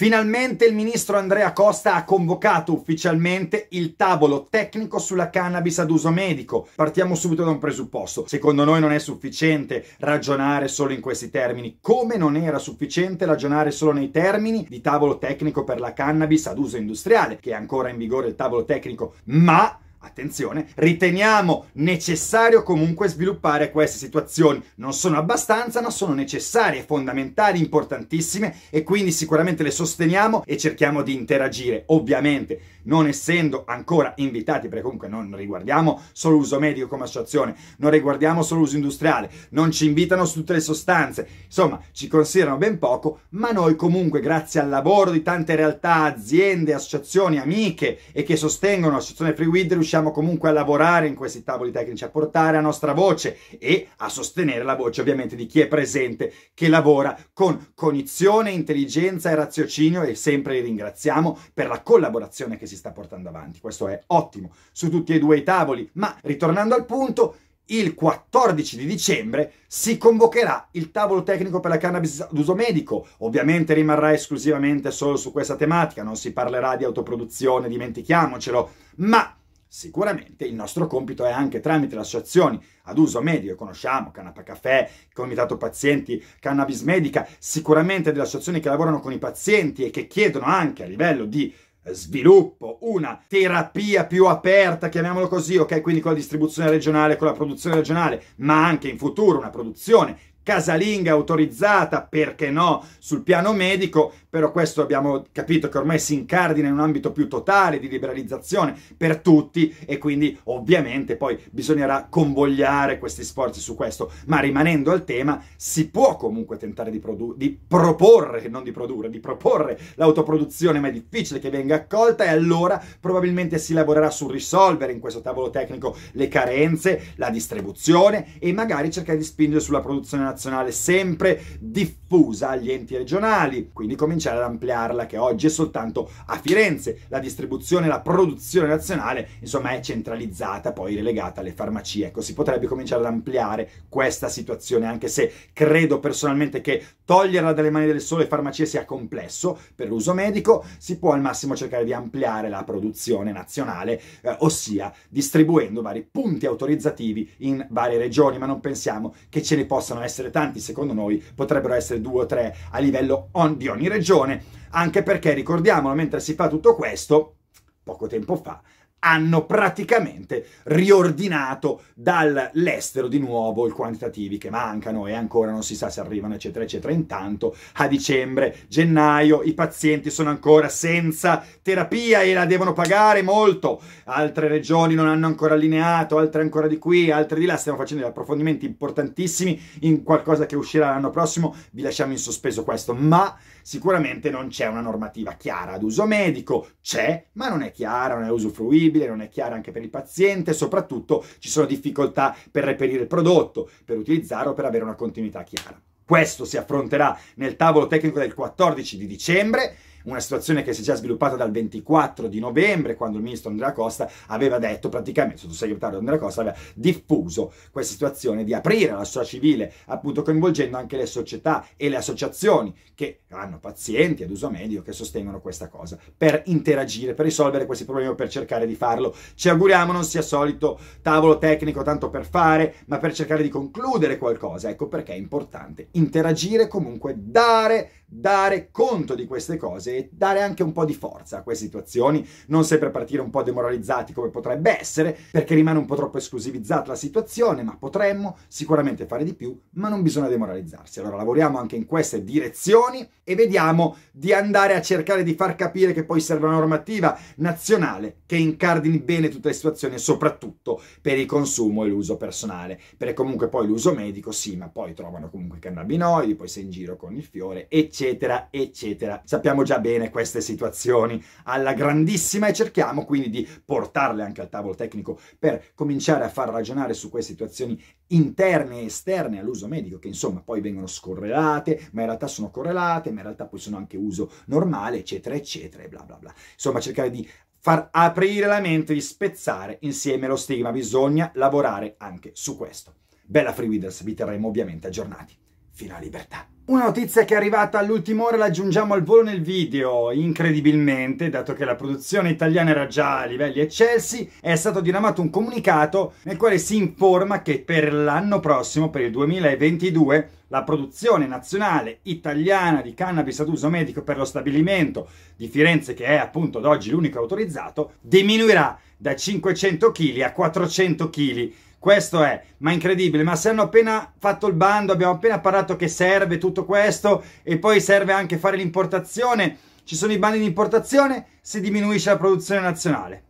Finalmente il ministro Andrea Costa ha convocato ufficialmente il tavolo tecnico sulla cannabis ad uso medico. Partiamo subito da un presupposto. Secondo noi non è sufficiente ragionare solo in questi termini, come non era sufficiente ragionare solo nei termini di tavolo tecnico per la cannabis ad uso industriale, che è ancora in vigore il tavolo tecnico, ma attenzione, riteniamo necessario comunque sviluppare queste situazioni. Non sono abbastanza, ma sono necessarie, fondamentali, importantissime e quindi sicuramente le sosteniamo e cerchiamo di interagire. Ovviamente, non essendo ancora invitati, perché comunque non riguardiamo solo l'uso medico come associazione, non riguardiamo solo l'uso industriale, non ci invitano su tutte le sostanze, insomma, ci considerano ben poco, ma noi comunque grazie al lavoro di tante realtà, aziende, associazioni, amiche e che sostengono l'associazione Free Weed riusciamo riusciamo comunque a lavorare in questi tavoli tecnici, a portare la nostra voce e a sostenere la voce ovviamente di chi è presente, che lavora con cognizione, intelligenza e raziocinio e sempre li ringraziamo per la collaborazione che si sta portando avanti. Questo è ottimo su tutti e due i tavoli, ma ritornando al punto, il 14 di dicembre si convocherà il tavolo tecnico per la cannabis d'uso medico. Ovviamente rimarrà esclusivamente solo su questa tematica, non si parlerà di autoproduzione, dimentichiamocelo, ma Sicuramente il nostro compito è anche tramite le associazioni ad uso medico, conosciamo Canapa Caffè, Comitato Pazienti, Cannabis Medica, sicuramente delle associazioni che lavorano con i pazienti e che chiedono anche a livello di eh, sviluppo, una terapia più aperta, chiamiamolo così, ok? Quindi con la distribuzione regionale, con la produzione regionale, ma anche in futuro una produzione casalinga autorizzata, perché no, sul piano medico, però questo abbiamo capito che ormai si incardina in un ambito più totale di liberalizzazione per tutti e quindi ovviamente poi bisognerà convogliare questi sforzi su questo, ma rimanendo al tema si può comunque tentare di, di proporre, non di produrre, di proporre l'autoproduzione, ma è difficile che venga accolta e allora probabilmente si lavorerà sul risolvere in questo tavolo tecnico le carenze, la distribuzione e magari cercare di spingere sulla produzione nazionale nazionale sempre diffusa agli enti regionali, quindi cominciare ad ampliarla che oggi è soltanto a Firenze, la distribuzione, la produzione nazionale insomma è centralizzata, poi relegata alle farmacie, ecco si potrebbe cominciare ad ampliare questa situazione anche se credo personalmente che toglierla dalle mani delle sole farmacie sia complesso per l'uso medico, si può al massimo cercare di ampliare la produzione nazionale, eh, ossia distribuendo vari punti autorizzativi in varie regioni, ma non pensiamo che ce ne possano essere tanti, secondo noi potrebbero essere due o tre a livello on, di ogni regione, anche perché ricordiamolo, mentre si fa tutto questo, poco tempo fa, hanno praticamente riordinato dall'estero di nuovo i quantitativi che mancano e ancora non si sa se arrivano eccetera eccetera intanto a dicembre gennaio i pazienti sono ancora senza terapia e la devono pagare molto altre regioni non hanno ancora allineato altre ancora di qui altre di là stiamo facendo degli approfondimenti importantissimi in qualcosa che uscirà l'anno prossimo vi lasciamo in sospeso questo ma sicuramente non c'è una normativa chiara ad uso medico c'è ma non è chiara non è usufruibile disponibile, non è chiara anche per il paziente, soprattutto ci sono difficoltà per reperire il prodotto, per utilizzarlo, per avere una continuità chiara. Questo si affronterà nel tavolo tecnico del 14 di dicembre una situazione che si è già sviluppata dal 24 di novembre, quando il ministro Andrea Costa aveva detto praticamente, il sottosegretario Andrea Costa aveva diffuso questa situazione di aprire la società civile, appunto coinvolgendo anche le società e le associazioni che hanno pazienti ad uso medico che sostengono questa cosa, per interagire, per risolvere questi problemi o per cercare di farlo. Ci auguriamo non sia solito tavolo tecnico tanto per fare, ma per cercare di concludere qualcosa. Ecco perché è importante interagire, comunque dare dare conto di queste cose e dare anche un po' di forza a queste situazioni, non sempre partire un po' demoralizzati come potrebbe essere, perché rimane un po' troppo esclusivizzata la situazione, ma potremmo sicuramente fare di più, ma non bisogna demoralizzarsi. Allora lavoriamo anche in queste direzioni e vediamo di andare a cercare di far capire che poi serve una normativa nazionale che incardini bene tutte le situazioni soprattutto per il consumo e l'uso personale, perché comunque poi l'uso medico sì, ma poi trovano comunque cannabinoidi, poi sei in giro con il fiore, eccetera eccetera, eccetera. Sappiamo già bene queste situazioni alla grandissima e cerchiamo quindi di portarle anche al tavolo tecnico per cominciare a far ragionare su queste situazioni interne e esterne all'uso medico, che insomma poi vengono scorrelate, ma in realtà sono correlate, ma in realtà poi sono anche uso normale, eccetera, eccetera, e bla bla bla. Insomma, cercare di far aprire la mente, di spezzare insieme lo stigma, bisogna lavorare anche su questo. Bella Free Widers, vi terremo ovviamente aggiornati. Fino a libertà. Una notizia che è arrivata all'ultima ora la aggiungiamo al volo nel video. Incredibilmente, dato che la produzione italiana era già a livelli eccelsi, è stato diramato un comunicato nel quale si informa che per l'anno prossimo, per il 2022, la produzione nazionale italiana di cannabis ad uso medico per lo stabilimento di Firenze, che è appunto ad oggi l'unico autorizzato, diminuirà da 500 kg a 400 kg. Questo è, ma incredibile, ma se hanno appena fatto il bando, abbiamo appena parlato che serve tutto tutto questo e poi serve anche fare l'importazione, ci sono i bandi di importazione, si diminuisce la produzione nazionale.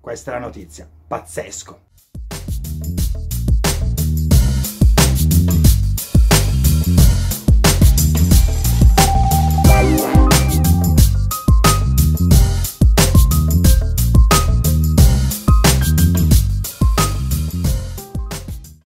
Questa è la notizia, pazzesco.